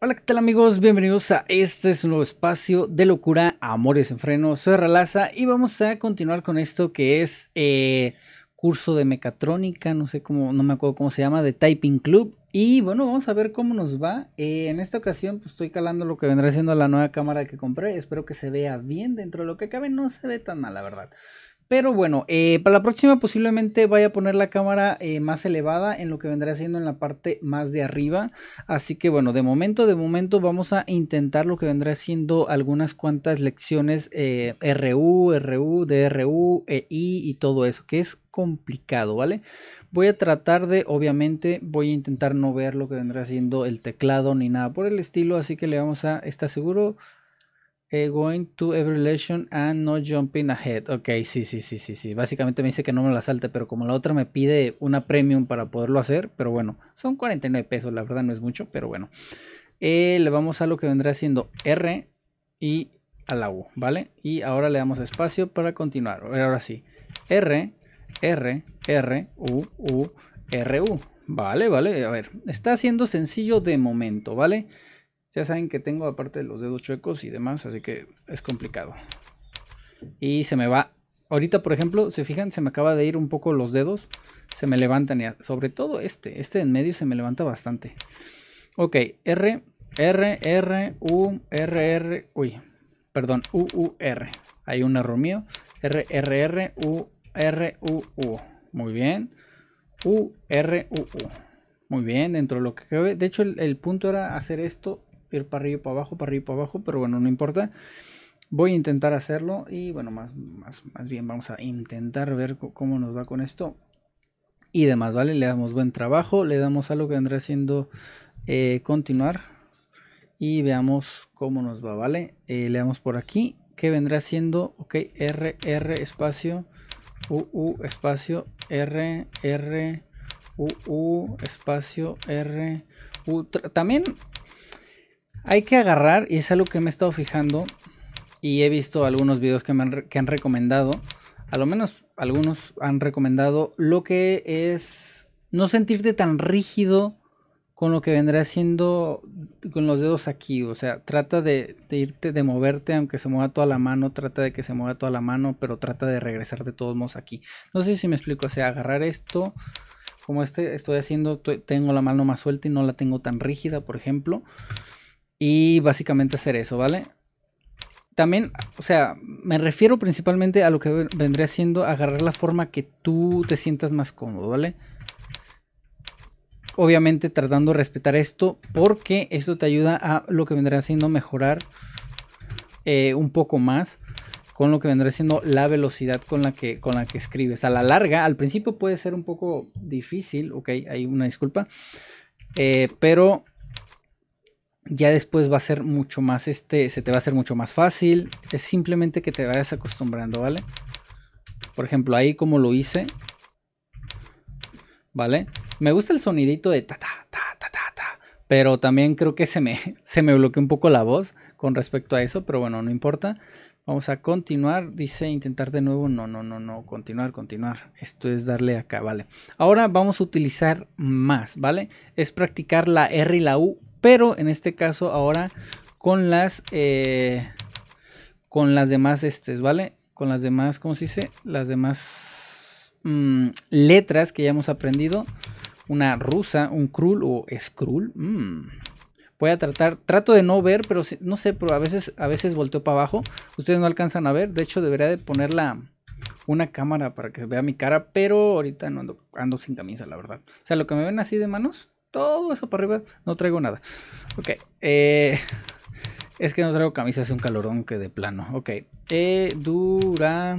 Hola, ¿qué tal amigos? Bienvenidos a este es nuevo espacio de locura, amores en freno. Soy Ralaza y vamos a continuar con esto que es eh, curso de mecatrónica, no sé cómo, no me acuerdo cómo se llama, de Typing Club. Y bueno, vamos a ver cómo nos va. Eh, en esta ocasión pues estoy calando lo que vendrá siendo la nueva cámara que compré. Espero que se vea bien dentro de lo que cabe. No se ve tan mal, la verdad. Pero bueno, eh, para la próxima posiblemente vaya a poner la cámara eh, más elevada en lo que vendrá siendo en la parte más de arriba. Así que bueno, de momento, de momento vamos a intentar lo que vendrá siendo algunas cuantas lecciones eh, RU, RU, DRU, EI y todo eso, que es complicado, ¿vale? Voy a tratar de, obviamente, voy a intentar no ver lo que vendrá siendo el teclado ni nada por el estilo, así que le vamos a, está seguro, eh, going to every relation and not jumping ahead. Ok, sí, sí, sí, sí, sí. Básicamente me dice que no me la salte, pero como la otra me pide una premium para poderlo hacer, pero bueno, son 49 pesos, la verdad no es mucho, pero bueno. Eh, le vamos a lo que vendrá siendo R y a la U, ¿vale? Y ahora le damos espacio para continuar. Ahora sí, R, R, R, U, U, R, U. Vale, vale, a ver, está siendo sencillo de momento, ¿vale? vale ya saben que tengo aparte los dedos chuecos y demás, así que es complicado. Y se me va. Ahorita, por ejemplo, se fijan, se me acaba de ir un poco los dedos. Se me levantan, y sobre todo este. Este en medio se me levanta bastante. Ok, R, R, R, U, R, R, uy, perdón, U, U, R. Hay un error mío. R, R, R, U, R, U, U. Muy bien. U, R, U, U. Muy bien, dentro de lo que cabe. De hecho, el punto era hacer esto ir para arriba para abajo, para arriba para abajo, pero bueno, no importa. Voy a intentar hacerlo y bueno, más, más, más bien vamos a intentar ver cómo nos va con esto. Y demás, ¿vale? Le damos buen trabajo, le damos algo que vendrá siendo eh, continuar y veamos cómo nos va, ¿vale? Eh, le damos por aquí, que vendrá siendo, ok, R, R, espacio, U, U, espacio, R, R, U, U, espacio, R, U. También hay que agarrar, y es algo que me he estado fijando, y he visto algunos videos que, me han, recomendado, a lo menos algunos han recomendado, lo que es no sentirte tan rígido con lo que vendrá haciendo con los dedos aquí. O sea, trata de, de, irte, de moverte, aunque se mueva toda la mano, trata de que se mueva toda la mano, pero trata de regresar de todos modos aquí. No sé si me explico, o sea, agarrar esto, como este estoy haciendo, tengo la mano más suelta y no la tengo tan rígida, por ejemplo. Y básicamente hacer eso, ¿vale? También, o sea, me refiero principalmente a lo que vendría siendo agarrar la forma que tú te sientas más cómodo, ¿vale? Obviamente tratando de respetar esto porque esto te ayuda a lo que vendría siendo mejorar eh, un poco más con lo que vendría siendo la velocidad con la que con la que escribes. A la larga, al principio puede ser un poco difícil, ok, hay una disculpa, eh, pero ya después va a ser mucho más, este, se te va a hacer mucho más fácil. Es simplemente que te vayas acostumbrando, ¿vale? Por ejemplo, ahí como lo hice, ¿vale? Me gusta el sonidito de ta ta ta ta ta ta, pero también creo que se me, se me bloqueó un poco la voz con respecto a eso, pero bueno, no importa. Vamos a continuar, dice intentar de nuevo, no, no, no, no, continuar, continuar. Esto es darle acá, ¿vale? Ahora vamos a utilizar más, ¿vale? Es practicar la R y la U pero en este caso ahora con las... Eh, con las demás este, ¿vale? Con las demás, ¿cómo se dice? Las demás mm, letras que ya hemos aprendido. Una rusa, un krul o scroll. Mm. Voy a tratar, trato de no ver, pero no sé, pero a veces, a veces volteo para abajo. Ustedes no alcanzan a ver. De hecho, debería de poner la, una cámara para que se vea mi cara, pero ahorita no ando, ando sin camisa, la verdad. O sea, lo que me ven así de manos, todo eso para arriba. No traigo nada. Ok. Eh, es que no traigo camisa, Es un calorón que de plano. Ok. Eh, dura.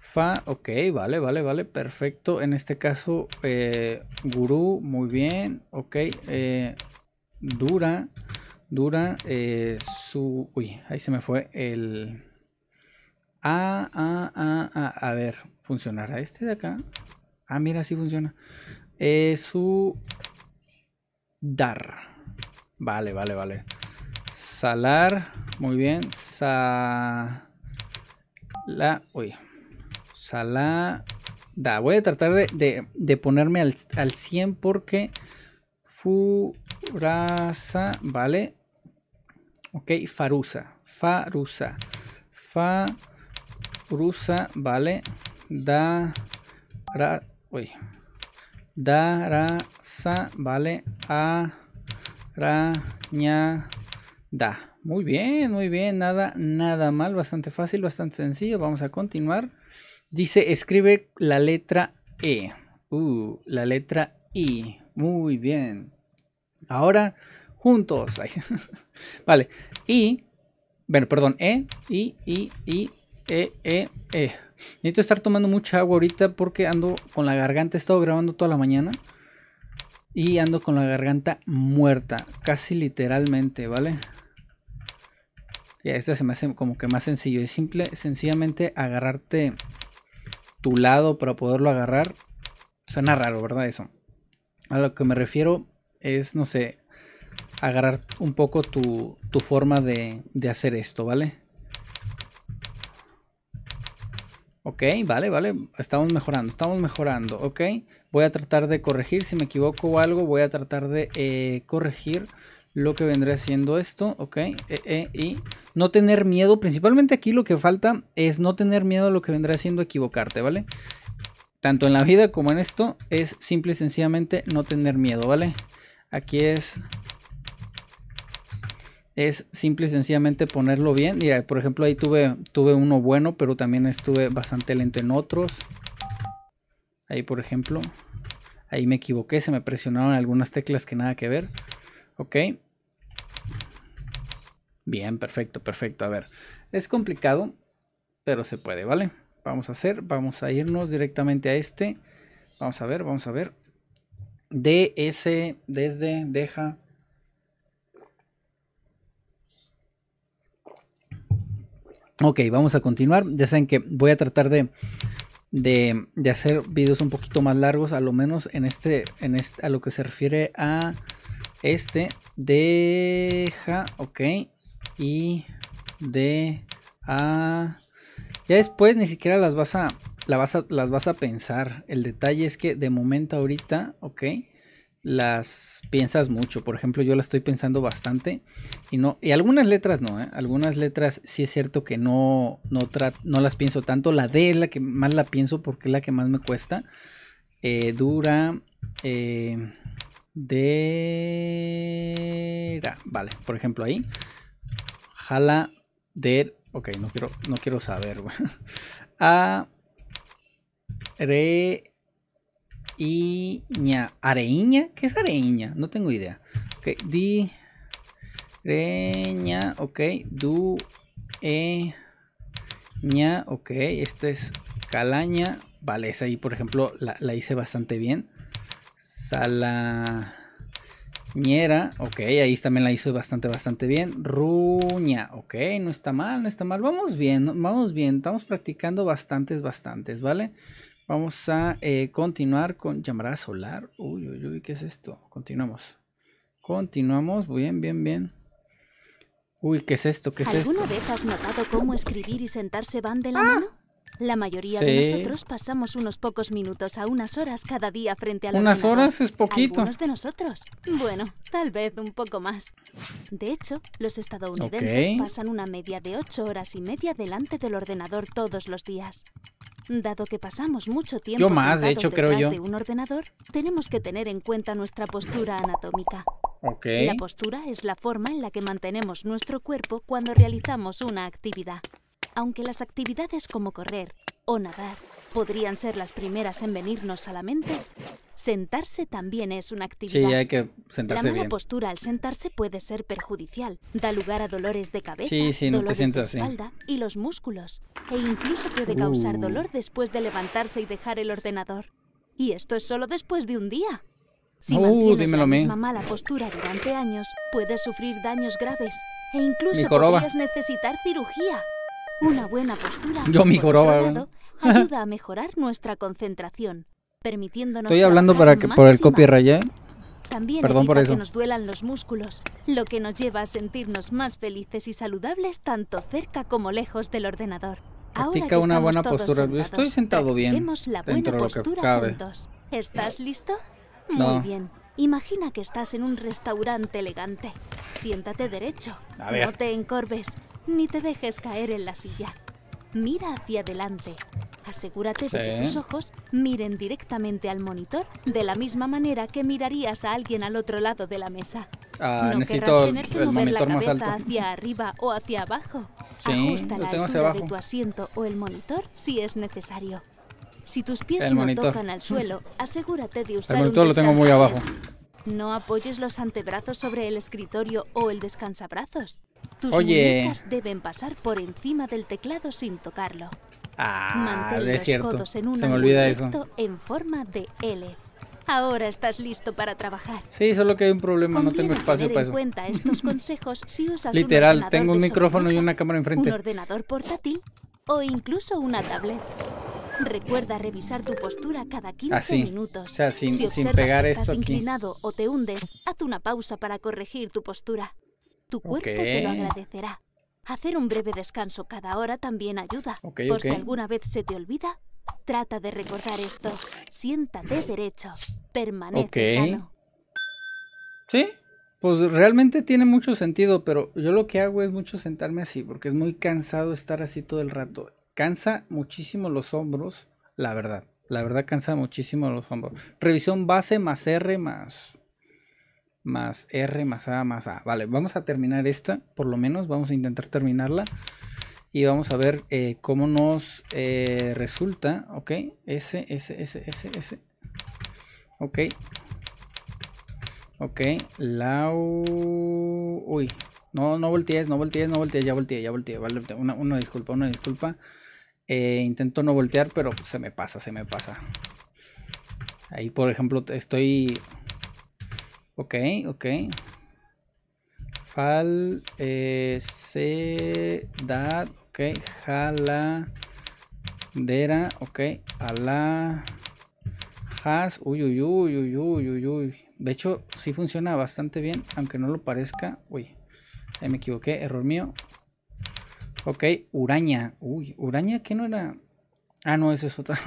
Fa. Ok, vale, vale, vale. Perfecto. En este caso, eh, gurú, muy bien. Ok. Eh, dura. Dura. su. Uy, ahí se me fue el. A. A. A. A. A ver, funcionará este de acá. Ah, mira, sí funciona es su dar. Vale, vale, vale. Salar. Muy bien. Sa. La. Uy. Sala. Da. Voy a tratar de, ponerme al, 100 porque. Furasa. Vale. Ok. Farusa. Farusa. Farusa. Vale. Da. Ra, uy sa, ¿vale? a, da, Muy bien, muy bien, nada, nada mal, bastante fácil, bastante sencillo. Vamos a continuar. Dice, escribe la letra E. Uh, la letra I. Muy bien. Ahora, juntos. vale, I. Bueno, perdón, E, I, I, I, eh, Necesito estar tomando mucha agua ahorita porque ando con la garganta. He estado grabando toda la mañana. Y ando con la garganta muerta. Casi literalmente, ¿vale? Ya, esta se me hace como que más sencillo. Es simple, sencillamente agarrarte tu lado para poderlo agarrar. Suena raro, ¿verdad? Eso. A lo que me refiero es, no sé, agarrar un poco tu, tu forma de hacer esto, ¿vale? Ok, vale, vale. Estamos mejorando, estamos mejorando. Ok, voy a tratar de corregir. Si me equivoco o algo, voy a tratar de eh, corregir lo que vendría siendo esto. Ok, eh, eh, y no tener miedo. Principalmente aquí lo que falta es no tener miedo a lo que vendría siendo equivocarte, ¿vale? Tanto en la vida como en esto es simple y sencillamente no tener miedo, ¿vale? Aquí es es simple y sencillamente ponerlo bien. Y por ejemplo ahí tuve, tuve uno bueno, pero también estuve bastante lento en otros. Ahí por ejemplo, ahí me equivoqué, se me presionaron algunas teclas que nada que ver. Ok. Bien, perfecto, perfecto. A ver, es complicado, pero se puede, ¿vale? Vamos a hacer, vamos a irnos directamente a este. Vamos a ver, vamos a ver. DS, desde, deja, Ok, vamos a continuar. Ya saben que voy a tratar de, de, hacer videos un poquito más largos, a lo menos en este, en este, a lo que se refiere a este. Deja, ok, y de a... Ya después ni siquiera las vas a, la las vas a pensar. El detalle es que de momento ahorita, ok, las piensas mucho. Por ejemplo, yo la estoy pensando bastante y no y algunas letras no, ¿eh? algunas letras sí es cierto que no no, no las pienso tanto. La D la que más la pienso porque es la que más me cuesta. Eh, dura eh, de vale, por ejemplo ahí jala de ok, no quiero no quiero saber. A re Iña. areña ¿Qué es areña No tengo idea. Ok, di. Reña, ok. Du. E. Ña, ok. Esta es calaña. Vale, esa ahí, por ejemplo, la, hice bastante bien. Sala. Ñera, ok, ahí también la hice bastante, bastante bien. Ruña, ok, no está mal, no está mal. Vamos bien, vamos bien, estamos practicando bastantes, bastantes, ¿vale? Vamos a eh, continuar con llamada solar. Uy, uy, uy, ¿qué es esto? Continuamos. Continuamos, bien, bien, bien. Uy, ¿qué es esto? ¿Qué es ¿Alguna vez has notado cómo escribir y sentarse van de la ah. mano? La mayoría de nosotros pasamos unos pocos minutos a unas horas cada día frente a la Unas horas es poquito. Algunos de nosotros. Bueno, tal vez un poco más. De hecho, los estadounidenses pasan una media de ocho horas y media delante del ordenador todos los días. Dado que pasamos mucho tiempo más, de de un ordenador, tenemos que tener en cuenta nuestra postura anatómica. La postura es la forma en la que mantenemos nuestro cuerpo cuando realizamos una actividad. Aunque las actividades como correr o nadar podrían ser las primeras en venirnos a la mente, Sentarse también es una actividad. Sí, hay que sentarse La mala postura al sentarse puede ser perjudicial. Da lugar a dolores de cabeza, de espalda y los músculos. E incluso puede causar uh. dolor después de levantarse y dejar el ordenador. Y esto es solo después de un día. Si uh, mantienes la misma mala postura durante años, puedes sufrir daños graves e incluso podrías necesitar cirugía. Una buena postura Yo mi ayuda a mejorar nuestra concentración, permitiéndonos Estoy hablando para que por el copyright, ¿eh? También Perdón por eso. que nos duelan los músculos, lo que nos lleva a sentirnos más felices y saludables tanto cerca como lejos del ordenador. Practica una buena postura. Estoy sentado bien. La dentro de lo que cabe. Juntos. ¿Estás listo? Muy bien. Imagina que estás en un restaurante elegante. Siéntate derecho. No te encorves ni te dejes caer en la silla. Mira hacia adelante asegúrate de que tus ojos miren directamente al monitor de la misma manera que mirarías a alguien al otro lado de la mesa. Ah, no necesito tener que mover la cabeza hacia arriba o hacia abajo. Sí, lo tengo hacia abajo. de tu asiento o el monitor si es necesario. Si tus pies no tocan al suelo, asegúrate de usar el monitor lo tengo muy abajo. No apoyes los antebrazos sobre el escritorio o el descansabrazos. Tus muñecas deben pasar por encima del teclado sin tocarlo. Ah, Mantén es cierto. Codos en un Se me olvida En forma de L. Ahora estás listo para trabajar. Sí, solo que hay un problema, no tengo espacio para eso. cuenta estos consejos si usas Literal, tengo un micrófono y una cámara enfrente. Un ordenador portátil o incluso una tablet. Recuerda revisar tu postura cada 15 minutos. O sea, sin, si sin pegar que estás esto inclinado aquí. o te hundes, haz una pausa para corregir tu postura. Tu cuerpo te lo agradecerá. Hacer un breve descanso cada hora también ayuda. Por si alguna vez se te olvida, trata de recordar esto. Siéntate derecho. Permanece sano. Sí, pues realmente tiene mucho sentido, pero yo lo que hago es mucho sentarme así, porque es muy cansado estar así todo el rato. Cansa muchísimo los hombros, la verdad. La verdad cansa muchísimo los hombros. Revisión base más R más más R, más A, más A. Vale, vamos a terminar esta, por lo menos, vamos a intentar terminarla. Y vamos a ver eh, cómo nos eh, resulta, ok, S, S, S, S, S, ok, ok, La uy, no, no voltees, no voltees, no voltees, ya volteé, ya volteé, vale, una, una disculpa, una disculpa. Eh, intento no voltear, pero se me pasa, se me pasa. Ahí, por ejemplo, estoy Ok, ok. Fal, eh, C dad ok. Jaladera, ok. Ala, has, uy, uy, uy, uy, uy, uy, uy. De hecho, sí funciona bastante bien, aunque no lo parezca. Uy, me equivoqué, error mío. Ok, uraña. Uy, uraña que no era. Ah, no, esa es otra.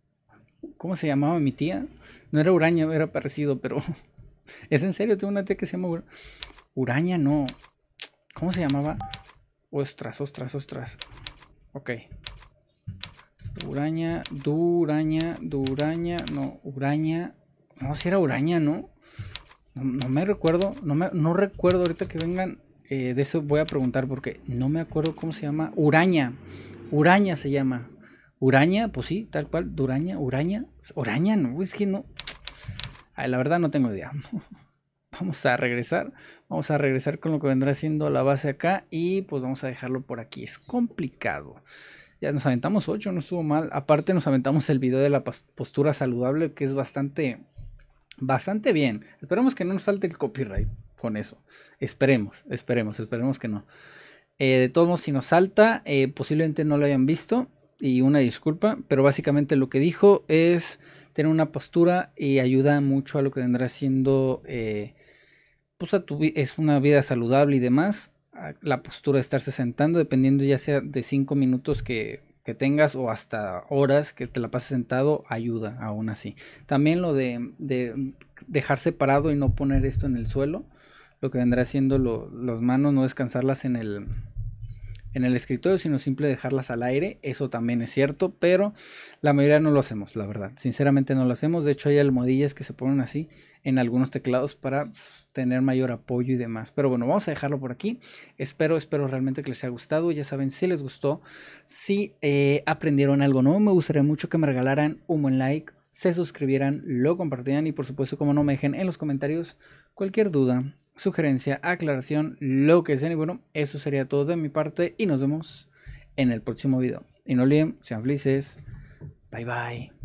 ¿Cómo se llamaba mi tía? No era uraña, era parecido, pero. Es en serio, tengo una tía que se llama Uraña, no. ¿Cómo se llamaba? Ostras, ostras, ostras. Ok. Uraña, Duraña, Duraña, no, Uraña. No, si era Uraña, ¿no? No, me recuerdo, no, me, no recuerdo ahorita que vengan. Eh, de eso voy a preguntar porque no me acuerdo cómo se llama. Uraña, Uraña se llama. Uraña, pues sí, tal cual, Duraña, Uraña, Uraña, no, es que no, la verdad no tengo idea. vamos a regresar. Vamos a regresar con lo que vendrá siendo la base acá. Y pues vamos a dejarlo por aquí. Es complicado. Ya nos aventamos 8, no estuvo mal. Aparte nos aventamos el video de la postura saludable que es bastante, bastante bien. Esperemos que no nos salte el copyright con eso. Esperemos, esperemos, esperemos que no. Eh, de todos modos, si nos salta, eh, posiblemente no lo hayan visto y una disculpa, pero básicamente lo que dijo es tener una postura y ayuda mucho a lo que vendrá siendo, eh, pues, tu, es una vida saludable y demás, la postura de estarse sentando, dependiendo ya sea de 5 minutos que, tengas o hasta horas que te la pases sentado, ayuda aún así. También lo de, dejar dejarse parado y no poner esto en el suelo, lo que vendrá siendo las manos, no descansarlas en el en el escritorio, sino simple dejarlas al aire. Eso también es cierto, pero la mayoría no lo hacemos, la verdad. Sinceramente no lo hacemos. De hecho, hay almohadillas que se ponen así en algunos teclados para tener mayor apoyo y demás. Pero bueno, vamos a dejarlo por aquí. Espero, espero realmente que les haya gustado. Ya saben, si les gustó, si eh, aprendieron algo nuevo, me gustaría mucho que me regalaran un buen like, se suscribieran, lo compartieran y por supuesto, como no, me dejen en los comentarios cualquier duda sugerencia, aclaración, lo que sea. Y bueno, eso sería todo de mi parte y nos vemos en el próximo video. Y no olviden, sean felices. Bye bye.